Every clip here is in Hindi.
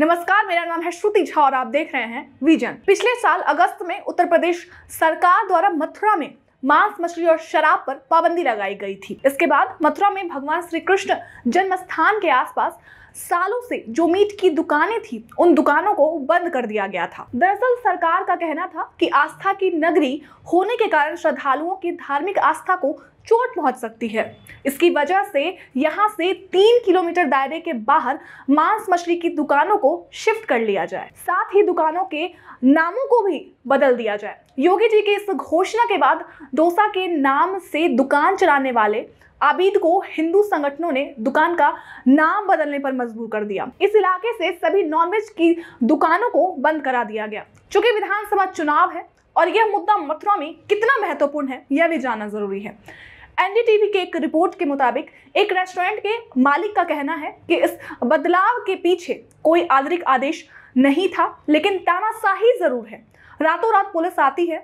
नमस्कार मेरा नाम है श्रुति झा और आप देख रहे हैं विजन पिछले साल अगस्त में उत्तर प्रदेश सरकार द्वारा मथुरा में मांस मछली और शराब पर पाबंदी लगाई गई थी इसके बाद मथुरा में भगवान श्री कृष्ण जन्म स्थान के आसपास सालों से जो मीट की दुकानें थी उन दुकानों को बंद कर दिया गया था दरअसल सरकार का कहना था कि आस्था की नगरी होने के कारण श्रद्धालुओं की धार्मिक आस्था को चोट पहुंच सकती है इसकी वजह से यहाँ से तीन किलोमीटर दायरे के बाहर मांस मछली की दुकानों को शिफ्ट कर लिया जाए साथ ही दुकानों के नामों को भी बदल दिया जाए योगी जी के इस घोषणा के बाद डोसा के नाम से दुकान चलाने वाले आबिद को हिंदू संगठनों ने दुकान का नाम बदलने पर मजबूर कर दिया इस इलाके से सभी नॉनवेज की दुकानों को बंद करा दिया गया चूंकि विधानसभा चुनाव है और यह मुद्दा मथुरा में कितना महत्वपूर्ण है यह भी जानना जरूरी है एनडीटीवी के एक रिपोर्ट के मुताबिक एक रेस्टोरेंट के मालिक का कहना है कि इस बदलाव के पीछे कोई आंतरिक आदेश नहीं था लेकिन तानाशाही जरूर है रातों रात पुलिस आती है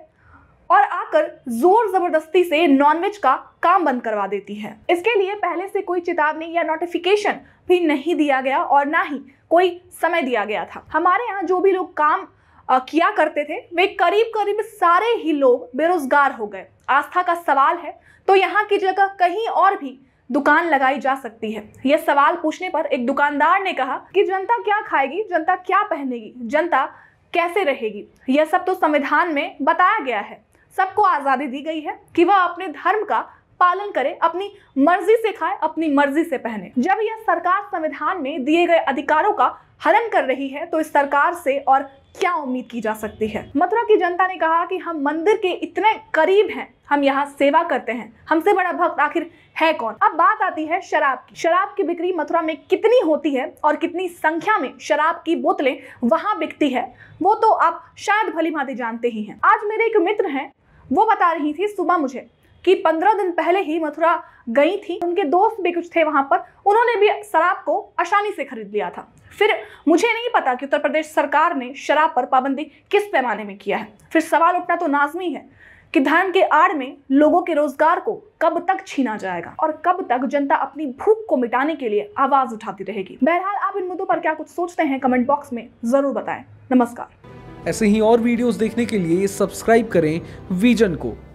और आकर जोर जबरदस्ती से नॉनवेज का काम बंद करवा देती है इसके लिए पहले से कोई चेतावनी या नोटिफिकेशन भी नहीं दिया गया और ना ही कोई समय दिया गया था हमारे यहाँ जो भी लोग काम किया करते थे वे करीब करीब सारे ही लोग बेरोजगार हो गए आस्था का सवाल है तो यहाँ की जगह कहीं और भी दुकान लगाई जा सकती है यह सवाल पूछने पर एक दुकानदार ने कहा कि जनता क्या खाएगी जनता क्या पहनेगी जनता कैसे रहेगी यह सब तो संविधान में बताया गया है सबको आज़ादी दी गई है कि वह अपने धर्म का पालन करे अपनी मर्जी से खाए अपनी मर्जी से पहने जब यह सरकार संविधान में दिए गए अधिकारों का हनन कर रही है तो इस सरकार से और क्या उम्मीद की जा सकती है मथुरा की जनता ने कहा कि हम मंदिर के इतने करीब हैं हम यहाँ सेवा करते हैं हमसे बड़ा भक्त आखिर है कौन अब बात आती है शराब की शराब की बिक्री मथुरा में कितनी होती है और कितनी संख्या में शराब की बोतलें वहाँ बिकती है वो तो आप शायद भली भांति जानते ही हैं आज मेरे एक मित्र हैं वो बता रही थी सुबह मुझे कि पंद्रह दिन पहले ही मथुरा गई थी उनके दोस्त भी कुछ थे वहां पर उन्होंने भी शराब को आसानी से खरीद लिया था फिर मुझे नहीं पता कि उत्तर प्रदेश सरकार ने शराब पर पाबंदी किस पैमाने में किया है फिर सवाल उठना तो नाजमी है कि धर्म के आड़ में लोगों के रोजगार को कब तक छीना जाएगा और कब तक जनता अपनी भूख को मिटाने के लिए आवाज उठाती रहेगी बहरहाल आप इन मुद्दों पर क्या कुछ सोचते हैं कमेंट बॉक्स में जरूर बताएं नमस्कार ऐसे ही और वीडियोस देखने के लिए सब्सक्राइब करें विजन को